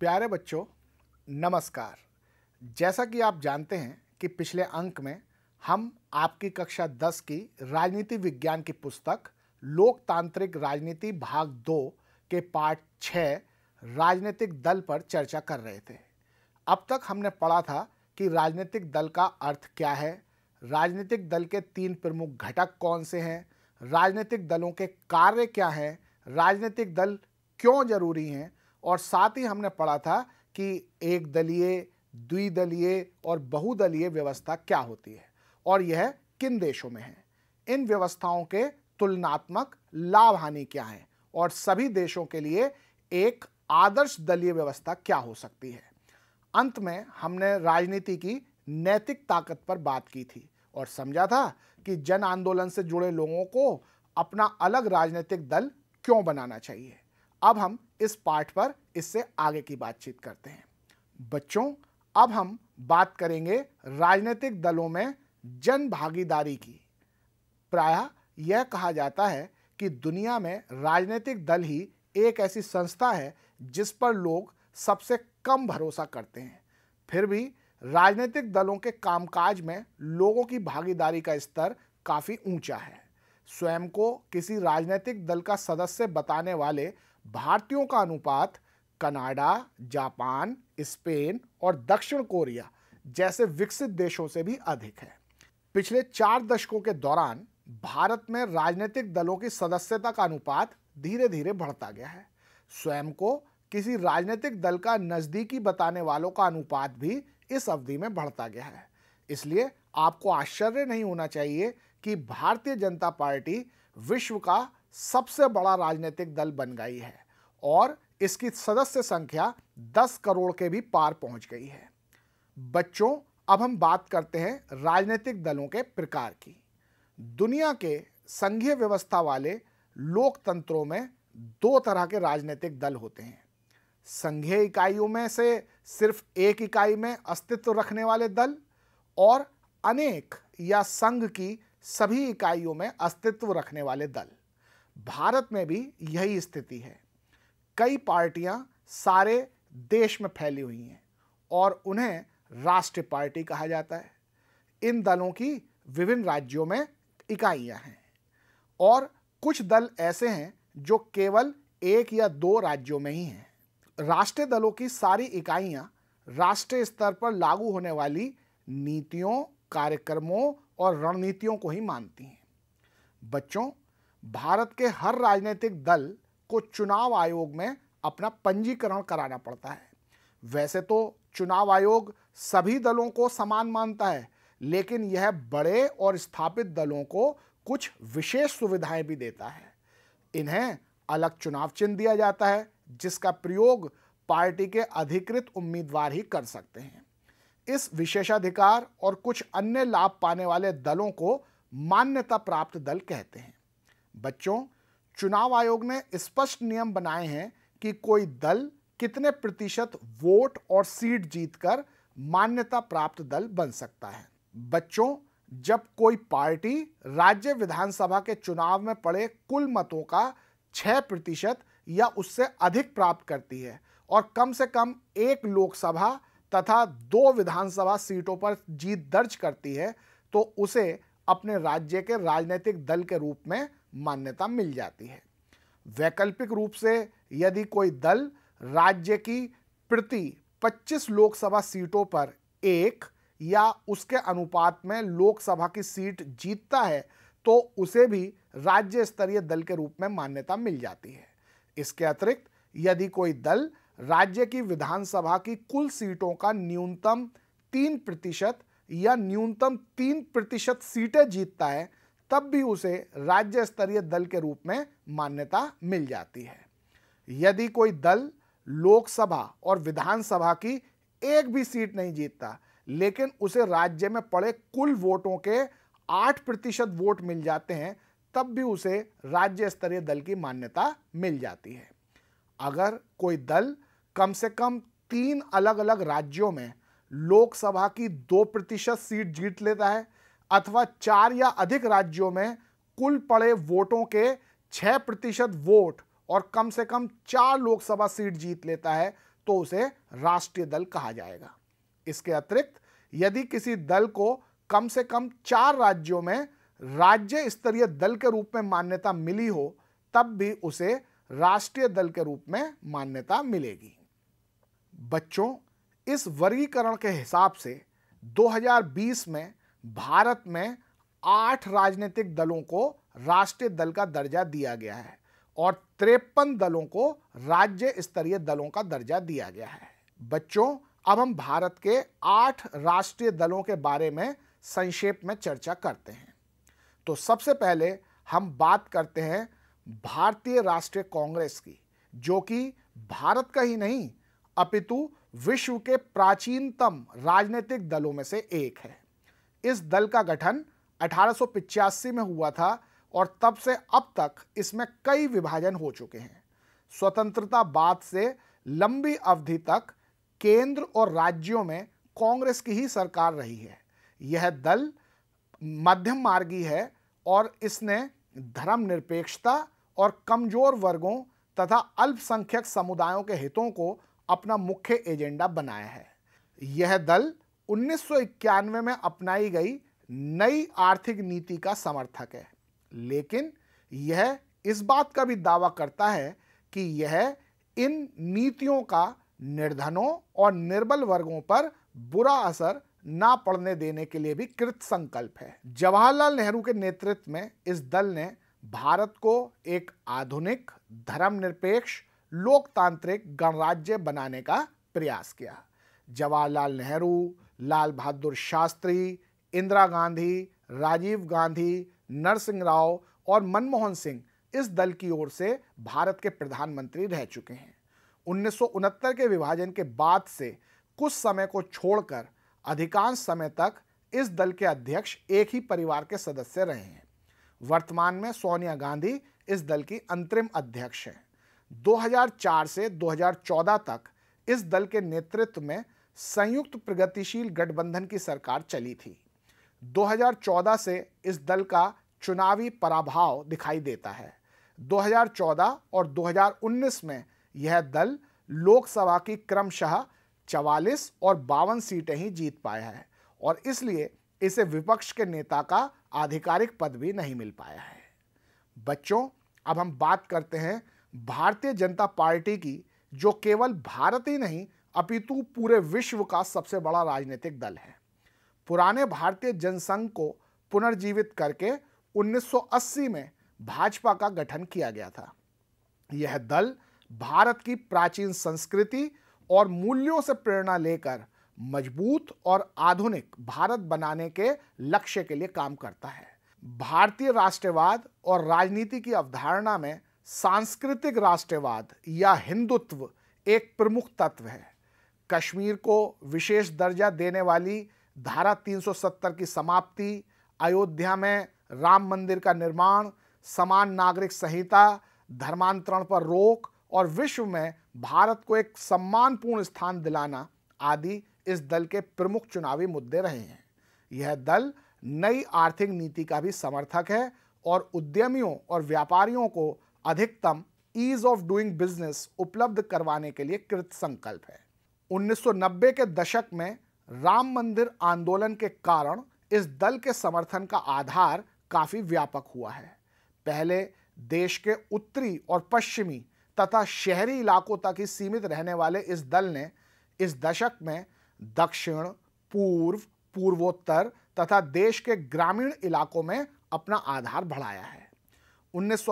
प्यारे बच्चों नमस्कार जैसा कि आप जानते हैं कि पिछले अंक में हम आपकी कक्षा 10 की राजनीति विज्ञान की पुस्तक लोकतांत्रिक राजनीति भाग दो के पार्ट छ राजनीतिक दल पर चर्चा कर रहे थे अब तक हमने पढ़ा था कि राजनीतिक दल का अर्थ क्या है राजनीतिक दल के तीन प्रमुख घटक कौन से हैं राजनीतिक दलों के कार्य क्या हैं राजनीतिक दल क्यों जरूरी हैं और साथ ही हमने पढ़ा था कि एक दलीय द्विदलीय और बहुदलीय व्यवस्था क्या होती है और यह किन देशों में है इन व्यवस्थाओं के तुलनात्मक लाभ हानि क्या है और सभी देशों के लिए एक आदर्श दलीय व्यवस्था क्या हो सकती है अंत में हमने राजनीति की नैतिक ताकत पर बात की थी और समझा था कि जन आंदोलन से जुड़े लोगों को अपना अलग राजनीतिक दल क्यों बनाना चाहिए अब हम इस पार्ट पर इससे आगे की बातचीत करते हैं बच्चों अब हम बात करेंगे राजनीतिक दलों में जन भागीदारी की प्रायः यह कहा जाता है कि दुनिया में राजनीतिक दल ही एक ऐसी संस्था है जिस पर लोग सबसे कम भरोसा करते हैं फिर भी राजनीतिक दलों के कामकाज में लोगों की भागीदारी का स्तर काफ़ी ऊंचा है स्वयं को किसी राजनीतिक दल का सदस्य बताने वाले भारतीयों का अनुपात कनाडा जापान स्पेन और दक्षिण कोरिया जैसे विकसित देशों से भी अधिक है पिछले चार दशकों के दौरान भारत में राजनीतिक दलों की सदस्यता का अनुपात धीरे धीरे बढ़ता गया है स्वयं को किसी राजनीतिक दल का नज़दीकी बताने वालों का अनुपात भी इस अवधि में बढ़ता गया है इसलिए आपको आश्चर्य नहीं होना चाहिए कि भारतीय जनता पार्टी विश्व का सबसे बड़ा राजनीतिक दल बन गई है और इसकी सदस्य संख्या 10 करोड़ के भी पार पहुंच गई है बच्चों अब हम बात करते हैं राजनीतिक दलों के प्रकार की दुनिया के संघीय व्यवस्था वाले लोकतंत्रों में दो तरह के राजनीतिक दल होते हैं संघीय इकाइयों में से सिर्फ एक इकाई में अस्तित्व रखने वाले दल और अनेक या संघ की सभी इकाइयों में अस्तित्व रखने वाले दल भारत में भी यही स्थिति है कई पार्टियां सारे देश में फैली हुई हैं और उन्हें राष्ट्रीय पार्टी कहा जाता है इन दलों की विभिन्न राज्यों में इकाइयां हैं और कुछ दल ऐसे हैं जो केवल एक या दो राज्यों में ही हैं राष्ट्रीय दलों की सारी इकाइयां राष्ट्रीय स्तर पर लागू होने वाली नीतियों कार्यक्रमों और रणनीतियों को ही मानती हैं बच्चों भारत के हर राजनीतिक दल को चुनाव आयोग में अपना पंजीकरण कराना पड़ता है वैसे तो चुनाव आयोग सभी दलों को समान मानता है लेकिन यह बड़े और स्थापित दलों को कुछ विशेष सुविधाएं भी देता है इन्हें अलग चुनाव चिन्ह दिया जाता है जिसका प्रयोग पार्टी के अधिकृत उम्मीदवार ही कर सकते हैं इस विशेषाधिकार और कुछ अन्य लाभ पाने वाले दलों को मान्यता प्राप्त दल कहते हैं बच्चों चुनाव आयोग ने स्पष्ट नियम बनाए हैं कि कोई दल कितने प्रतिशत वोट और सीट जीतकर मान्यता प्राप्त दल बन सकता है बच्चों जब कोई पार्टी राज्य विधानसभा के चुनाव में पड़े कुल मतों का छह प्रतिशत या उससे अधिक प्राप्त करती है और कम से कम एक लोकसभा तथा दो विधानसभा सीटों पर जीत दर्ज करती है तो उसे अपने राज्य के राजनीतिक दल के रूप में मान्यता मिल जाती है वैकल्पिक रूप से यदि कोई दल राज्य की प्रति 25 लोकसभा सीटों पर एक या उसके अनुपात में लोकसभा की सीट जीतता है तो उसे भी राज्य स्तरीय दल के रूप में मान्यता मिल जाती है इसके अतिरिक्त यदि कोई दल राज्य की विधानसभा की कुल सीटों का न्यूनतम तीन प्रतिशत या न्यूनतम तीन प्रतिशत सीटें जीतता है तब भी उसे राज्य स्तरीय दल के रूप में मान्यता मिल जाती है यदि कोई दल लोकसभा और विधानसभा की एक भी सीट नहीं जीतता लेकिन उसे राज्य में पड़े कुल वोटों के आठ प्रतिशत वोट मिल जाते हैं तब भी उसे राज्य स्तरीय दल की मान्यता मिल जाती है अगर कोई दल कम से कम तीन अलग अलग राज्यों में लोकसभा की दो प्रतिशत सीट जीत लेता है अथवा चार या अधिक राज्यों में कुल पड़े वोटों के छः प्रतिशत वोट और कम से कम चार लोकसभा सीट जीत लेता है तो उसे राष्ट्रीय दल कहा जाएगा इसके अतिरिक्त यदि किसी दल को कम से कम चार राज्यों में राज्य स्तरीय दल के रूप में मान्यता मिली हो तब भी उसे राष्ट्रीय दल के रूप में मान्यता मिलेगी बच्चों इस वर्गीकरण के हिसाब से 2020 में भारत में आठ राजनीतिक दलों को राष्ट्रीय दल का दर्जा दिया गया है और तिरपन दलों को राज्य स्तरीय दलों का दर्जा दिया गया है बच्चों अब हम भारत के आठ राष्ट्रीय दलों के बारे में संक्षेप में चर्चा करते हैं तो सबसे पहले हम बात करते हैं भारतीय राष्ट्रीय कांग्रेस की जो कि भारत का ही नहीं अपितु विश्व के प्राचीनतम राजनीतिक दलों में से एक है इस दल का गठन अठारह में हुआ था और तब से अब तक इसमें कई विभाजन हो चुके हैं स्वतंत्रता बाद से लंबी अवधि तक केंद्र और राज्यों में कांग्रेस की ही सरकार रही है यह दल मध्यम मार्गी है और इसने धर्मनिरपेक्षता और कमजोर वर्गों तथा अल्पसंख्यक समुदायों के हितों को अपना मुख्य एजेंडा बनाया है यह दल 1991 में अपनाई गई नई आर्थिक नीति का समर्थक है लेकिन यह इस बात का भी दावा करता है कि यह इन नीतियों का निर्धनों और निर्बल वर्गों पर बुरा असर ना पड़ने देने के लिए भी कृत संकल्प है जवाहरलाल नेहरू के नेतृत्व में इस दल ने भारत को एक आधुनिक धर्मनिरपेक्ष लोकतांत्रिक गणराज्य बनाने का प्रयास किया जवाहरलाल नेहरू लाल बहादुर शास्त्री इंदिरा गांधी राजीव गांधी नरसिंह राव और मनमोहन सिंह इस दल की ओर से भारत के प्रधानमंत्री रह चुके हैं उन्नीस के विभाजन के बाद से कुछ समय को छोड़कर अधिकांश समय तक इस दल के अध्यक्ष एक ही परिवार के सदस्य रहे हैं वर्तमान में सोनिया गांधी इस दल की अंतरिम अध्यक्ष हैं 2004 से 2014 तक इस दल के नेतृत्व में संयुक्त प्रगतिशील गठबंधन की सरकार चली थी 2014 से इस दल का चुनावी पराभाव दिखाई देता है 2014 और 2019 में यह दल लोकसभा की क्रमशः 44 और बावन सीटें ही जीत पाया है और इसलिए इसे विपक्ष के नेता का आधिकारिक पद भी नहीं मिल पाया है बच्चों अब हम बात करते हैं भारतीय जनता पार्टी की जो केवल भारत ही नहीं अपितु पूरे विश्व का सबसे बड़ा राजनीतिक दल है पुराने भारतीय जनसंघ को पुनर्जीवित करके 1980 में भाजपा का गठन किया गया था यह दल भारत की प्राचीन संस्कृति और मूल्यों से प्रेरणा लेकर मजबूत और आधुनिक भारत बनाने के लक्ष्य के लिए काम करता है भारतीय राष्ट्रवाद और राजनीति की अवधारणा में सांस्कृतिक राष्ट्रवाद या हिंदुत्व एक प्रमुख तत्व है कश्मीर को विशेष दर्जा देने वाली धारा 370 की समाप्ति अयोध्या में राम मंदिर का निर्माण समान नागरिक संहिता धर्मांतरण पर रोक और विश्व में भारत को एक सम्मानपूर्ण स्थान दिलाना आदि इस दल के प्रमुख चुनावी मुद्दे रहे हैं यह दल नई आर्थिक नीति का भी समर्थक है और उद्यमियों और व्यापारियों को अधिकतम ईज ऑफ डूइंग बिजनेस उपलब्ध करवाने के लिए कृत संकल्प है 1990 के दशक में राम मंदिर आंदोलन के कारण इस दल के समर्थन का आधार काफ़ी व्यापक हुआ है पहले देश के उत्तरी और पश्चिमी तथा शहरी इलाकों तक ही सीमित रहने वाले इस दल ने इस दशक में दक्षिण पूर्व पूर्वोत्तर तथा देश के ग्रामीण इलाकों में अपना आधार बढ़ाया है उन्नीस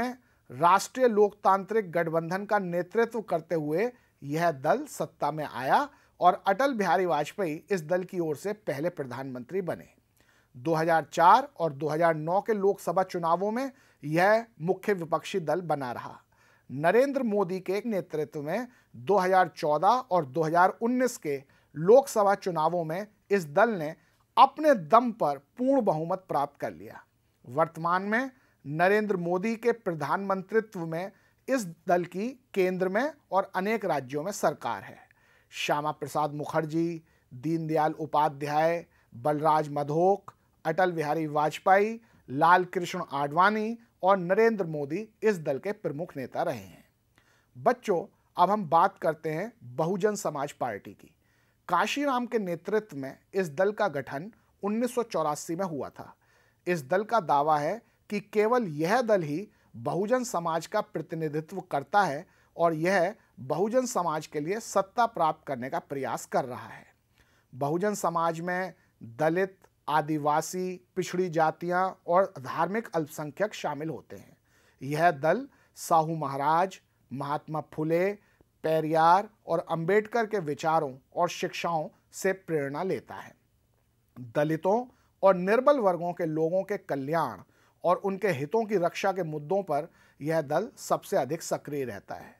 में राष्ट्रीय लोकतांत्रिक गठबंधन का नेतृत्व करते हुए यह दल सत्ता में आया और अटल बिहारी वाजपेयी इस दल की ओर से पहले प्रधानमंत्री बने 2004 और 2009 के लोकसभा चुनावों में यह मुख्य विपक्षी दल बना रहा नरेंद्र मोदी के नेतृत्व में 2014 और 2019 के लोकसभा चुनावों में इस दल ने अपने दम पर पूर्ण बहुमत प्राप्त कर लिया वर्तमान में नरेंद्र मोदी के प्रधानमंत्रित्व में इस दल की केंद्र में और अनेक राज्यों में सरकार है श्यामा प्रसाद मुखर्जी दीनदयाल उपाध्याय बलराज मधोक अटल बिहारी वाजपेयी लाल कृष्ण आडवाणी और नरेंद्र मोदी इस दल के प्रमुख नेता रहे हैं बच्चों अब हम बात करते हैं बहुजन समाज पार्टी की काशीराम के नेतृत्व में इस दल का गठन उन्नीस में हुआ था इस दल का दावा है कि केवल यह दल ही बहुजन समाज का प्रतिनिधित्व करता है और यह बहुजन समाज के लिए सत्ता प्राप्त करने का प्रयास कर रहा है बहुजन समाज में दलित आदिवासी पिछड़ी जातियां और धार्मिक अल्पसंख्यक शामिल होते हैं यह दल साहू महाराज महात्मा फुले पेरियार और अंबेडकर के विचारों और शिक्षाओं से प्रेरणा लेता है दलितों और निर्बल वर्गों के लोगों के कल्याण और उनके हितों की रक्षा के मुद्दों पर यह दल सबसे अधिक सक्रिय रहता है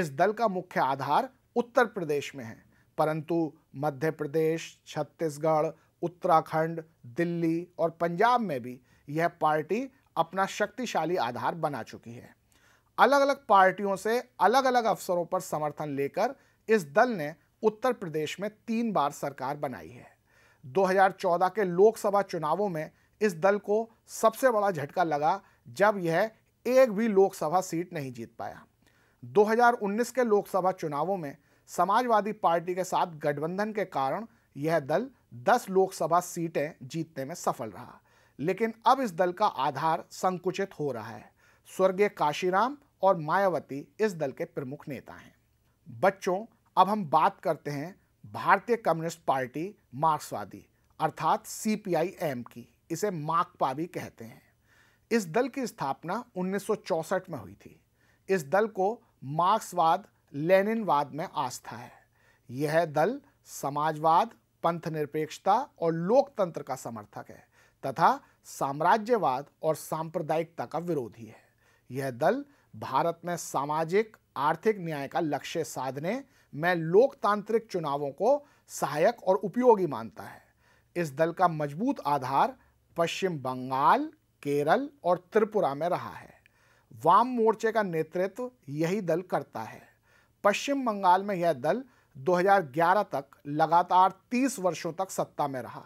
इस दल का मुख्य आधार उत्तर प्रदेश में है परंतु मध्य प्रदेश छत्तीसगढ़ उत्तराखंड दिल्ली और पंजाब में भी यह पार्टी अपना शक्तिशाली आधार बना चुकी है अलग अलग पार्टियों से अलग अलग अफसरों पर समर्थन लेकर इस दल ने उत्तर प्रदेश में तीन बार सरकार बनाई है 2014 के लोकसभा चुनावों में इस दल को सबसे बड़ा झटका लगा जब यह एक भी लोकसभा सीट नहीं जीत पाया 2019 के लोकसभा चुनावों में समाजवादी पार्टी के साथ गठबंधन के कारण यह दल 10 लोकसभा सीटें जीतने में सफल रहा लेकिन अब इस दल का आधार संकुचित हो रहा है स्वर्गीय काशीराम और मायावती इस दल के प्रमुख नेता हैं बच्चों अब हम बात करते हैं भारतीय कम्युनिस्ट पार्टी मार्क्सवादी अर्थात सी की इसे माकपा भी कहते हैं इस दल की स्थापना 1964 में हुई थी इस दल को मार्क्सवाद लेनिनवाद में आस्था है यह दल समाजवाद पंथ निरपेक्षता और लोकतंत्र का समर्थक है तथा साम्राज्यवाद और सांप्रदायिकता का विरोधी है यह दल भारत में सामाजिक आर्थिक न्याय का लक्ष्य साधने में लोकतांत्रिक चुनावों को सहायक और उपयोगी मानता है इस दल का मजबूत आधार पश्चिम बंगाल केरल और त्रिपुरा में रहा है वाम मोर्चे का नेतृत्व यही दल करता है पश्चिम बंगाल में यह दल 2011 तक लगातार 30 वर्षों तक सत्ता में रहा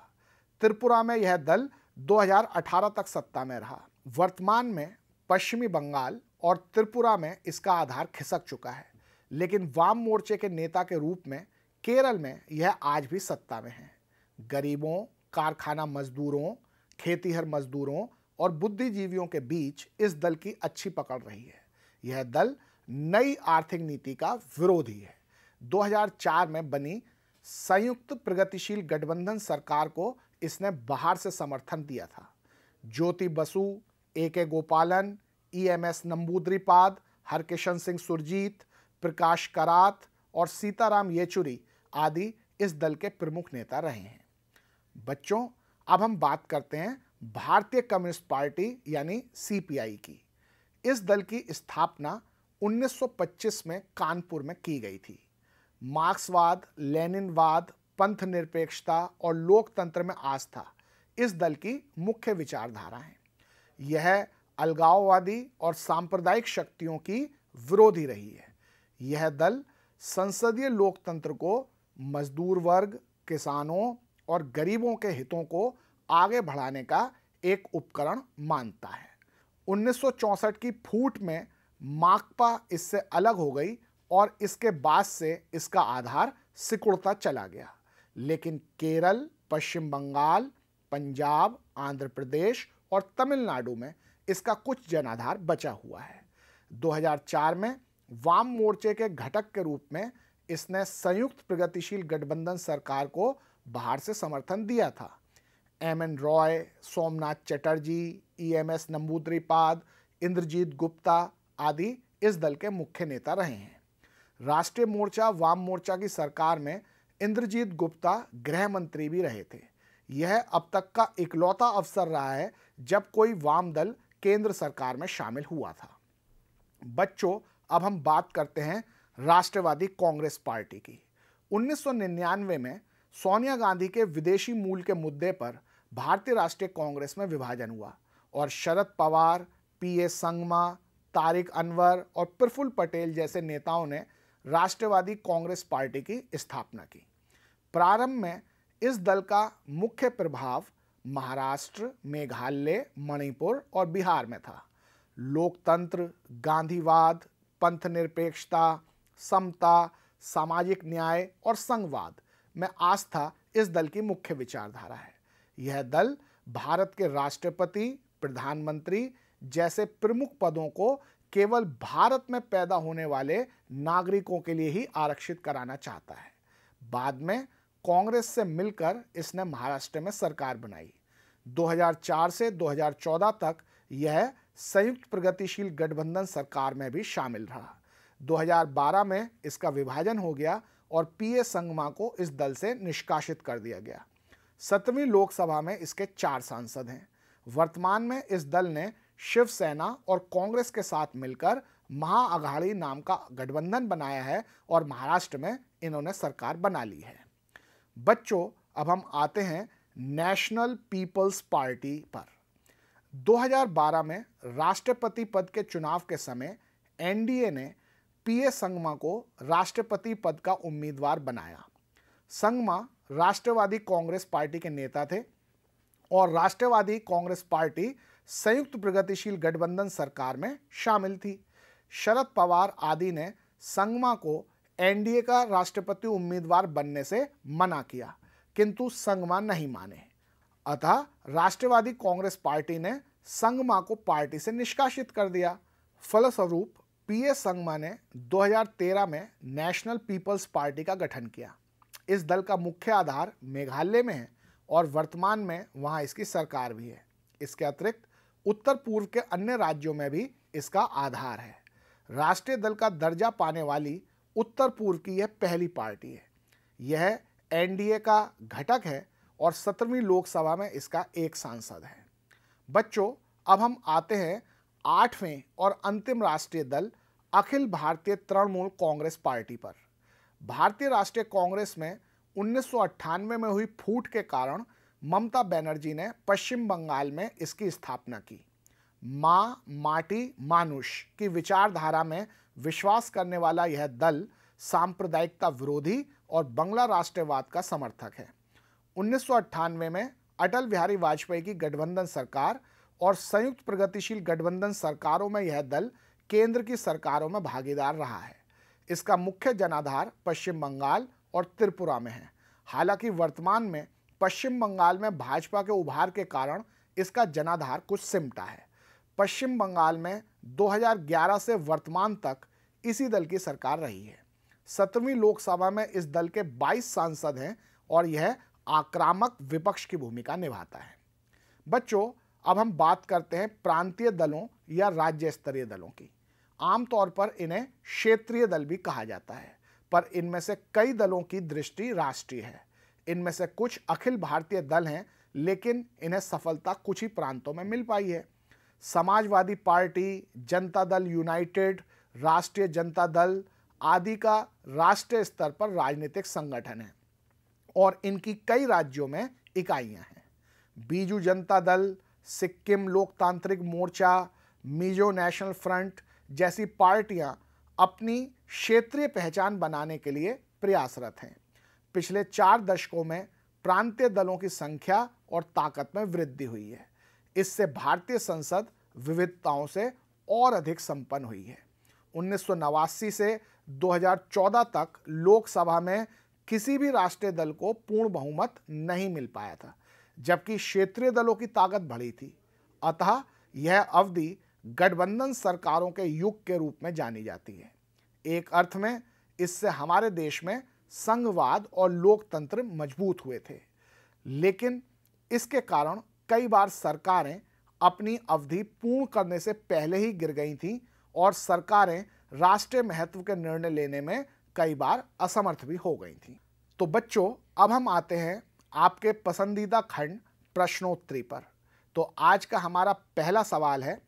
त्रिपुरा में यह दल 2018 तक सत्ता में रहा वर्तमान में पश्चिमी बंगाल और त्रिपुरा में इसका आधार खिसक चुका है लेकिन वाम मोर्चे के नेता के रूप में केरल में यह आज भी सत्ता में है गरीबों कारखाना मजदूरों खेतीहर मजदूरों और बुद्धिजीवियों के बीच इस दल की अच्छी पकड़ रही है यह दल नई आर्थिक नीति का विरोधी है 2004 में बनी संयुक्त प्रगतिशील गठबंधन सरकार को इसने बाहर से समर्थन दिया था ज्योति बसु ए के गोपालन ई एम एस नंबूद्रीपाद हरकिशन सिंह सुरजीत प्रकाश करात और सीताराम येचुरी आदि इस दल के प्रमुख नेता रहे हैं बच्चों अब हम बात करते हैं भारतीय कम्युनिस्ट पार्टी यानी सीपीआई की इस दल की स्थापना 1925 में कानपुर में की गई थी मार्क्सवाद लेनिनवाद पंथ निरपेक्षता और लोकतंत्र में आस्था इस दल की मुख्य विचारधारा है यह अलगाववादी और सांप्रदायिक शक्तियों की विरोधी रही है यह दल संसदीय लोकतंत्र को मजदूर वर्ग किसानों और गरीबों के हितों को आगे बढ़ाने का एक उपकरण मानता है 1964 की फूट में माकपा इससे अलग हो गई और इसके बाद से इसका आधार सिकुड़ता चला गया लेकिन केरल पश्चिम बंगाल पंजाब आंध्र प्रदेश और तमिलनाडु में इसका कुछ जनाधार बचा हुआ है 2004 में वाम मोर्चे के घटक के रूप में इसने संयुक्त प्रगतिशील गठबंधन सरकार को बाहर से समर्थन दिया था एम एन रॉय सोमनाथ चटर्जी ई एम एस नंबूदरी इंद्रजीत गुप्ता आदि इस दल के मुख्य नेता रहे हैं राष्ट्रीय मोर्चा वाम मोर्चा की सरकार में इंद्रजीत गुप्ता गृह मंत्री भी रहे थे यह अब तक का इकलौता अवसर रहा है जब कोई वाम दल केंद्र सरकार में शामिल हुआ था बच्चों अब हम बात करते हैं राष्ट्रवादी कांग्रेस पार्टी की 1999 में सोनिया गांधी के विदेशी मूल के मुद्दे पर भारतीय राष्ट्रीय कांग्रेस में विभाजन हुआ और शरद पवार पी ए संगमा तारिक अनवर और प्रफुल्ल पटेल जैसे नेताओं ने राष्ट्रवादी कांग्रेस पार्टी की स्थापना की प्रारंभ में इस दल का मुख्य प्रभाव महाराष्ट्र मेघालय मणिपुर और बिहार में था लोकतंत्र गांधीवाद पंथ निरपेक्षता समता सामाजिक न्याय और संघवाद में आस्था इस दल की मुख्य विचारधारा है यह दल भारत के राष्ट्रपति प्रधानमंत्री जैसे प्रमुख पदों को केवल भारत में पैदा होने वाले नागरिकों के लिए ही आरक्षित कराना चाहता है बाद में कांग्रेस से मिलकर इसने महाराष्ट्र में सरकार बनाई 2004 से 2014 तक यह संयुक्त प्रगतिशील गठबंधन सरकार में भी शामिल रहा 2012 में इसका विभाजन हो गया और पी संगमा को इस दल से निष्कासित कर दिया गया सत्रहवीं लोकसभा में इसके चार सांसद हैं वर्तमान में इस दल ने शिवसेना और कांग्रेस के साथ मिलकर महाअघाड़ी नाम का गठबंधन बनाया है और महाराष्ट्र में इन्होंने सरकार बना ली है बच्चों अब हम आते हैं नेशनल पीपल्स पार्टी पर 2012 में राष्ट्रपति पद के चुनाव के समय एनडीए ने पीए संगमा को राष्ट्रपति पद का उम्मीदवार बनाया संगमा राष्ट्रवादी कांग्रेस पार्टी के नेता थे और राष्ट्रवादी कांग्रेस पार्टी संयुक्त प्रगतिशील गठबंधन सरकार में शामिल थी शरद पवार आदि ने संगमा को एनडीए का राष्ट्रपति उम्मीदवार बनने से मना किया किंतु संगमा नहीं माने अतः राष्ट्रवादी कांग्रेस पार्टी ने संगमा को पार्टी से निष्कासित कर दिया फलस्वरूप पी एस संगमा ने 2013 में नेशनल पीपल्स पार्टी का गठन किया इस दल का मुख्य आधार मेघालय में है और वर्तमान में वहाँ इसकी सरकार भी है इसके अतिरिक्त उत्तर पूर्व के अन्य राज्यों में भी इसका आधार है राष्ट्रीय दल का दर्जा पाने वाली उत्तर पूर्व की यह पहली पार्टी है यह एनडीए का घटक है और सत्रहवीं लोकसभा में इसका एक सांसद है बच्चों अब हम आते हैं आठवें और अंतिम राष्ट्रीय दल अखिल भारतीय तृणमूल कांग्रेस पार्टी पर भारतीय राष्ट्रीय कांग्रेस में उन्नीस में हुई फूट के कारण ममता बनर्जी ने पश्चिम बंगाल में इसकी स्थापना की माँ माटी मानुष की विचारधारा में विश्वास करने वाला यह दल सांप्रदायिकता विरोधी और बंगला राष्ट्रवाद का समर्थक है उन्नीस में अटल बिहारी वाजपेयी की गठबंधन सरकार और संयुक्त प्रगतिशील गठबंधन सरकारों में यह दल केंद्र की सरकारों में भागीदार रहा है इसका मुख्य जनाधार पश्चिम बंगाल और त्रिपुरा में है हालांकि वर्तमान में पश्चिम बंगाल में भाजपा के उभार के कारण इसका जनाधार कुछ सिमटा है पश्चिम बंगाल में 2011 से वर्तमान तक इसी दल की सरकार रही है सत्रहवीं लोकसभा में इस दल के 22 सांसद हैं और यह आक्रामक विपक्ष की भूमिका निभाता है बच्चों अब हम बात करते हैं प्रांतीय दलों या राज्य स्तरीय दलों की आमतौर पर इन्हें क्षेत्रीय दल भी कहा जाता है पर इनमें से कई दलों की दृष्टि राष्ट्रीय है इनमें से कुछ अखिल भारतीय दल हैं लेकिन इन्हें सफलता कुछ ही प्रांतों में मिल पाई है समाजवादी पार्टी जनता दल यूनाइटेड राष्ट्रीय जनता दल आदि का राष्ट्रीय स्तर पर राजनीतिक संगठन है और इनकी कई राज्यों में इकाइयां हैं बीजू जनता दल सिक्किम लोकतांत्रिक मोर्चा मिजो नेशनल फ्रंट जैसी पार्टियां अपनी क्षेत्रीय पहचान बनाने के लिए प्रयासरत हैं पिछले चार दशकों में प्रांतीय दलों की संख्या और ताकत में वृद्धि हुई है इससे भारतीय संसद विविधताओं से और अधिक संपन्न हुई है उन्नीस से 2014 तक लोकसभा में किसी भी राष्ट्रीय दल को पूर्ण बहुमत नहीं मिल पाया था जबकि क्षेत्रीय दलों की ताकत बढ़ी थी अतः यह अवधि गठबंधन सरकारों के युग के रूप में जानी जाती है एक अर्थ में इससे हमारे देश में संघवाद और लोकतंत्र मजबूत हुए थे लेकिन इसके कारण कई बार सरकारें अपनी अवधि पूर्ण करने से पहले ही गिर गई थीं और सरकारें राष्ट्रीय महत्व के निर्णय लेने में कई बार असमर्थ भी हो गई थीं तो बच्चों अब हम आते हैं आपके पसंदीदा खंड प्रश्नोत्तरी पर तो आज का हमारा पहला सवाल है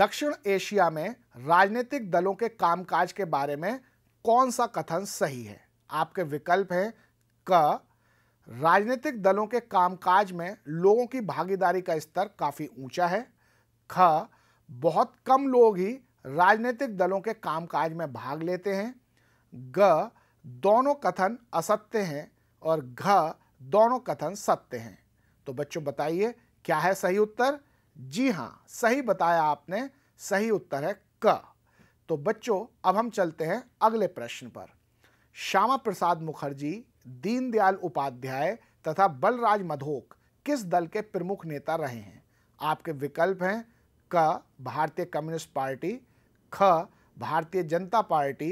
दक्षिण एशिया में राजनीतिक दलों के कामकाज के बारे में कौन सा कथन सही है आपके विकल्प हैं क राजनीतिक दलों के कामकाज में लोगों की भागीदारी का स्तर काफ़ी ऊंचा है ख बहुत कम लोग ही राजनीतिक दलों के कामकाज में भाग लेते हैं ग दोनों कथन असत्य हैं और घ दोनों कथन सत्य हैं तो बच्चों बताइए क्या है सही उत्तर जी हाँ सही बताया आपने सही उत्तर है क तो बच्चों अब हम चलते हैं अगले प्रश्न पर श्यामा प्रसाद मुखर्जी दीनदयाल उपाध्याय तथा बलराज मधोक किस दल के प्रमुख नेता रहे हैं आपके विकल्प हैं क भारतीय कम्युनिस्ट पार्टी ख भारतीय जनता पार्टी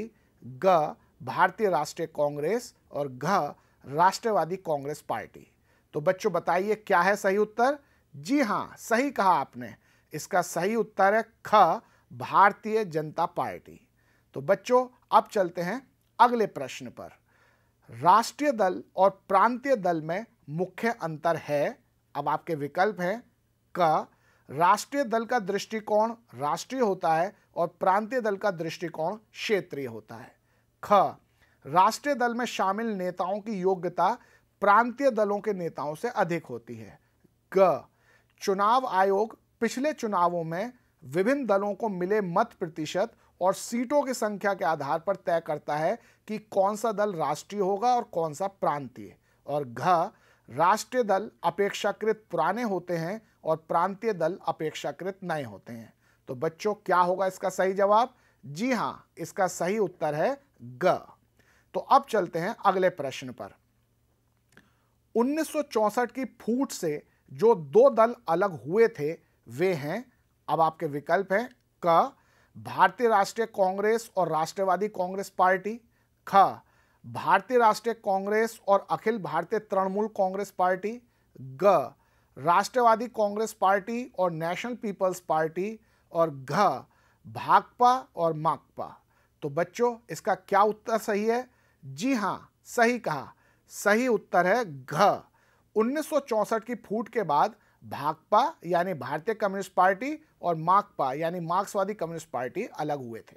ग भारतीय राष्ट्रीय कांग्रेस और घ राष्ट्रवादी कांग्रेस पार्टी तो बच्चों बताइए क्या है सही उत्तर जी हाँ सही कहा आपने इसका सही उत्तर है ख भारतीय जनता पार्टी तो बच्चों अब चलते हैं अगले प्रश्न पर राष्ट्रीय दल और प्रांतीय दल में मुख्य अंतर है अब आपके विकल्प हैं क राष्ट्रीय दल का दृष्टिकोण राष्ट्रीय होता है और प्रांतीय दल का दृष्टिकोण क्षेत्रीय होता है ख राष्ट्रीय दल में शामिल नेताओं की योग्यता प्रांतीय दलों के नेताओं से अधिक होती है ग चुनाव आयोग पिछले चुनावों में विभिन्न दलों को मिले मत प्रतिशत और सीटों की संख्या के आधार पर तय करता है कि कौन सा दल राष्ट्रीय होगा और कौन सा प्रांतीय और घ राष्ट्रीय दल अपेक्षाकृत पुराने होते हैं और प्रांतीय दल अपेक्षाकृत नए होते हैं तो बच्चों क्या होगा इसका सही जवाब जी हाँ इसका सही उत्तर है ग तो अब चलते हैं अगले प्रश्न पर 1964 की फूट से जो दो दल अलग हुए थे वे हैं अब आपके विकल्प हैं क भारतीय राष्ट्रीय कांग्रेस और राष्ट्रवादी कांग्रेस पार्टी ख भारतीय राष्ट्रीय कांग्रेस और अखिल भारतीय तृणमूल कांग्रेस पार्टी ग राष्ट्रवादी कांग्रेस पार्टी और नेशनल पीपल्स पार्टी और घ भाकपा और माकपा तो बच्चों इसका क्या उत्तर सही है जी हाँ सही कहा सही उत्तर है घ 1964 की फूट के बाद भाकपा यानी भारतीय कम्युनिस्ट पार्टी और माकपा यानी मार्क्सवादी कम्युनिस्ट पार्टी अलग हुए थे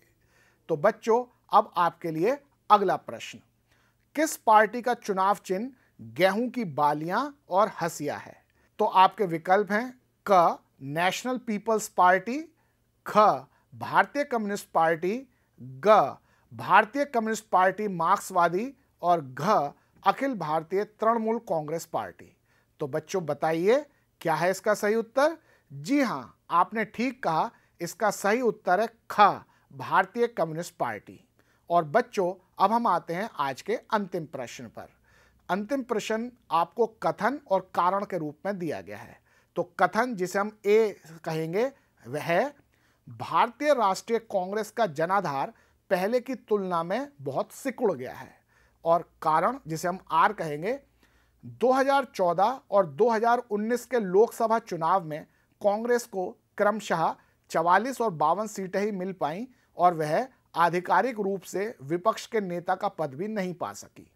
तो बच्चों अब आपके लिए अगला प्रश्न किस पार्टी का चुनाव चिन्ह गेहूं की बालियां और हसिया है तो आपके विकल्प हैं क नेशनल पीपल्स पार्टी ख भारतीय कम्युनिस्ट पार्टी ग भारतीय कम्युनिस्ट पार्टी मार्क्सवादी और घ अखिल भारतीय तृणमूल कांग्रेस पार्टी तो बच्चों बताइए क्या है इसका सही उत्तर जी हाँ आपने ठीक कहा इसका सही उत्तर है ख भारतीय कम्युनिस्ट पार्टी और बच्चों अब हम आते हैं आज के अंतिम प्रश्न पर अंतिम प्रश्न आपको कथन और कारण के रूप में दिया गया है तो कथन जिसे हम ए कहेंगे वह भारतीय राष्ट्रीय कांग्रेस का जनाधार पहले की तुलना में बहुत सिकुड़ गया है और कारण जिसे हम आर कहेंगे 2014 और 2019 के लोकसभा चुनाव में कांग्रेस को क्रमशः 44 और बावन सीटें ही मिल पाई और वह आधिकारिक रूप से विपक्ष के नेता का पद भी नहीं पा सकी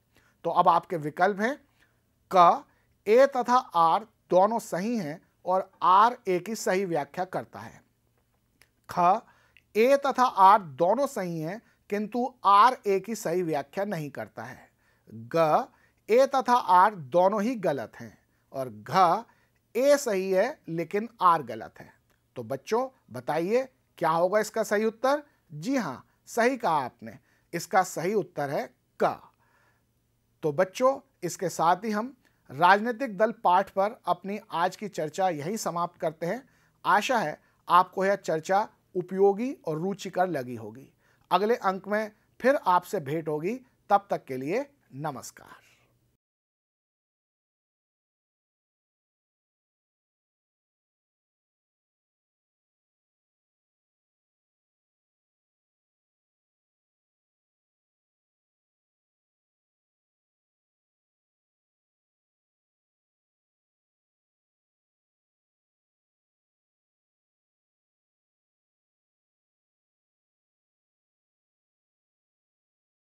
तो अब आपके विकल्प हैं क ए तथा आर दोनों सही हैं और आर ए की सही व्याख्या करता है ख ए तथा आर दोनों सही हैं किंतु आर ए की सही व्याख्या नहीं करता है ग ए तथा आर दोनों ही गलत हैं और घ ए सही है लेकिन आर गलत है तो बच्चों बताइए क्या होगा इसका सही उत्तर जी हाँ सही कहा आपने इसका सही उत्तर है क तो बच्चों इसके साथ ही हम राजनीतिक दल पाठ पर अपनी आज की चर्चा यही समाप्त करते हैं आशा है आपको यह चर्चा उपयोगी और रुचिकर लगी होगी अगले अंक में फिर आपसे भेंट होगी तब तक के लिए नमस्कार